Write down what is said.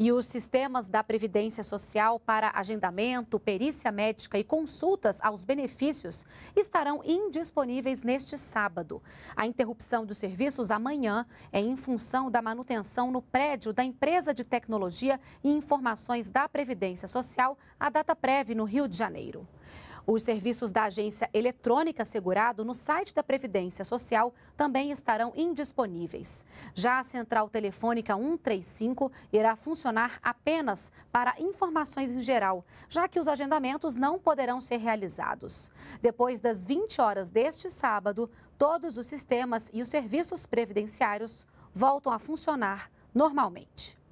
E os sistemas da Previdência Social para agendamento, perícia médica e consultas aos benefícios estarão indisponíveis neste sábado. A interrupção dos serviços amanhã é em função da manutenção no prédio da empresa de tecnologia e informações da Previdência Social, a Data Prev, no Rio de Janeiro. Os serviços da agência eletrônica segurado no site da Previdência Social também estarão indisponíveis. Já a central telefônica 135 irá funcionar apenas para informações em geral, já que os agendamentos não poderão ser realizados. Depois das 20 horas deste sábado, todos os sistemas e os serviços previdenciários voltam a funcionar normalmente.